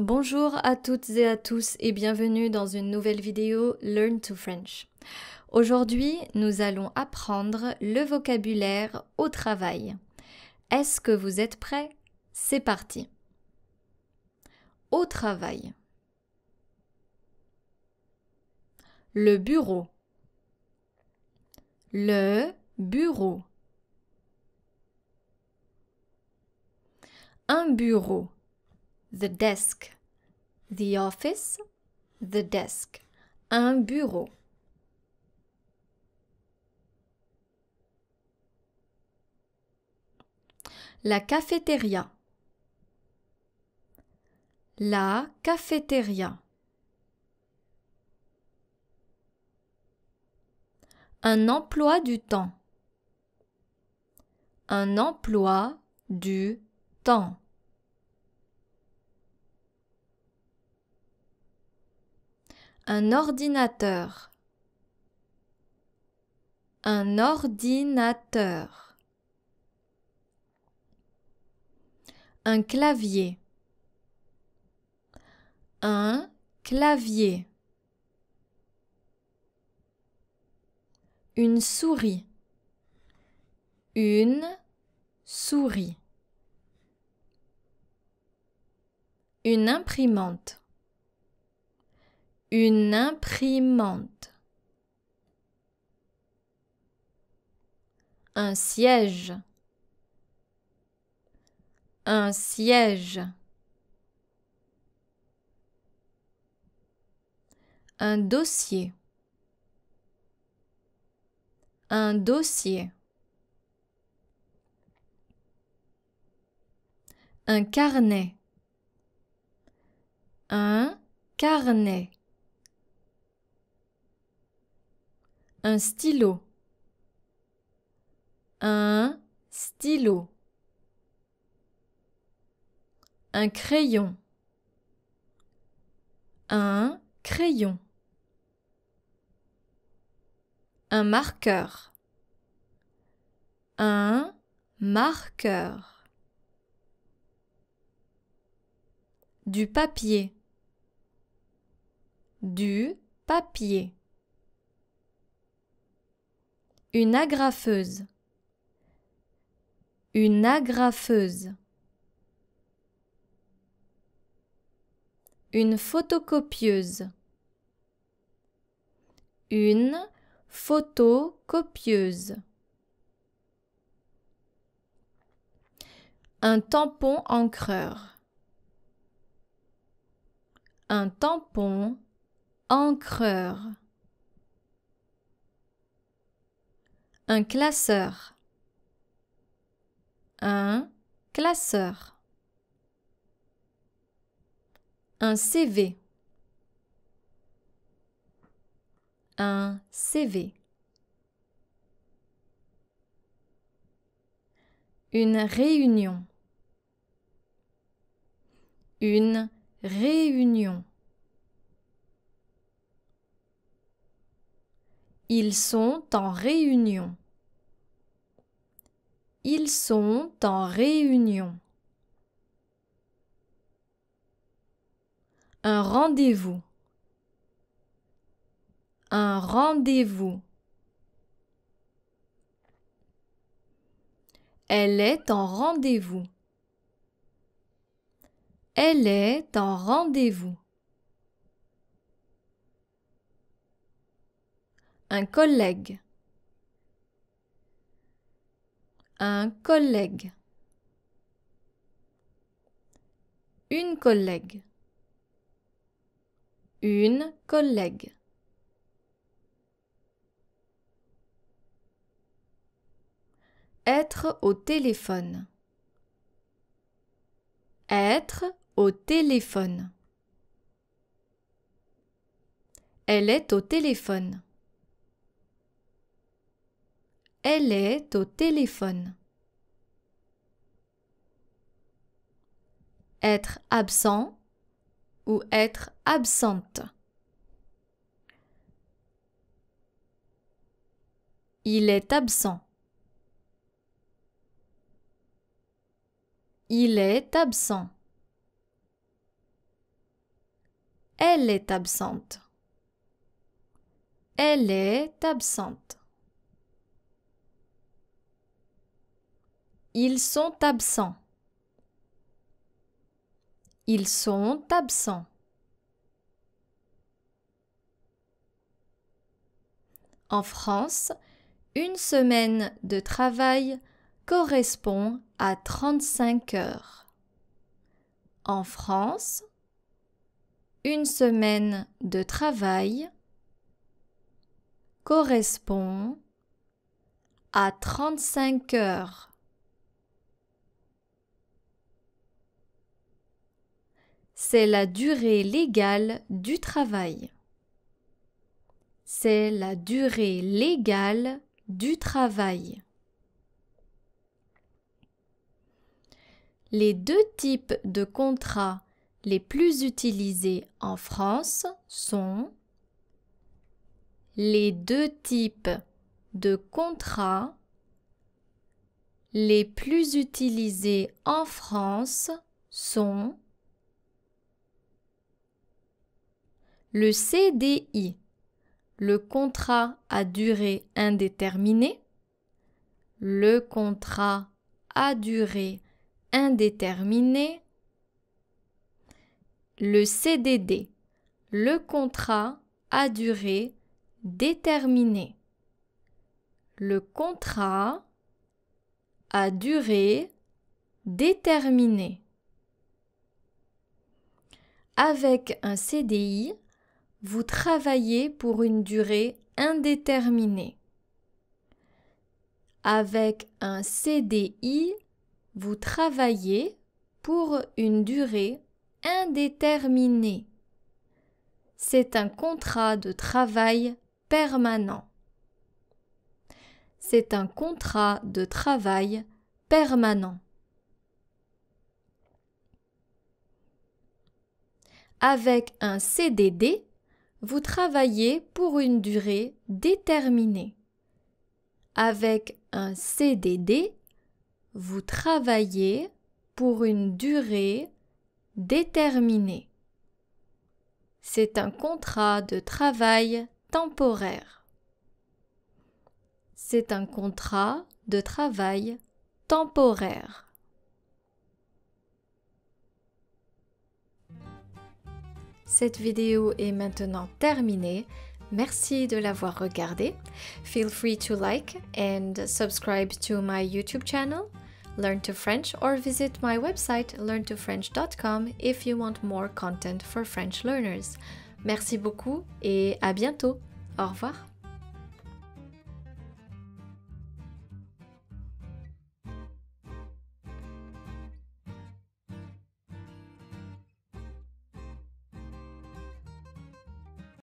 Bonjour à toutes et à tous et bienvenue dans une nouvelle vidéo Learn to French. Aujourd'hui, nous allons apprendre le vocabulaire au travail. Est-ce que vous êtes prêts C'est parti. Au travail. Le bureau. Le bureau. Un bureau the desk. The office, the desk. Un bureau. La cafétéria. La cafétéria. Un emploi du temps. Un emploi du temps. Un ordinateur. Un ordinateur. Un clavier. Un clavier. Une souris. Une souris. Une imprimante une imprimante, un siège, un siège, un dossier, un dossier, un carnet, un carnet. un stylo, un stylo, un crayon, un crayon, un marqueur, un marqueur, du papier, du papier. Une agrafeuse. Une agrafeuse. Une photocopieuse. Une photocopieuse. Un tampon encreur. Un tampon encreur. Un classeur. Un classeur. Un CV. Un CV. Une réunion. Une réunion. Ils sont en réunion. Ils sont en réunion. Un rendez-vous. Un rendez-vous. Elle est en rendez-vous. Elle est en rendez-vous. Un collègue. Un collègue. Une collègue. Une collègue. Être au téléphone. Être au téléphone. Elle est au téléphone. Elle est au téléphone. Être absent ou être absente. Il est absent. Il est absent. Elle est absente. Elle est absente. Ils sont absents. Ils sont absents. En France, une semaine de travail correspond à 35 heures. En France, une semaine de travail correspond à 35 heures. C'est la durée légale du travail. C'est la durée légale du travail. Les deux types de contrats les plus utilisés en France sont les deux types de contrats les plus utilisés en France sont Le CDI, le contrat à durée indéterminée. Le contrat à durée indéterminée. Le CDD, le contrat à durée déterminée. Le contrat à durée déterminée. Avec un CDI, vous travaillez pour une durée indéterminée. Avec un CDI, vous travaillez pour une durée indéterminée. C'est un contrat de travail permanent. C'est un contrat de travail permanent. Avec un CDD, vous travaillez pour une durée déterminée. Avec un CDD, vous travaillez pour une durée déterminée. C'est un contrat de travail temporaire. C'est un contrat de travail temporaire. Cette vidéo est maintenant terminée. Merci de l'avoir regardée. Feel free to like and subscribe to my YouTube channel, Learn to French, or visit my website learntofrench.com if you want more content for French learners. Merci beaucoup et à bientôt. Au revoir.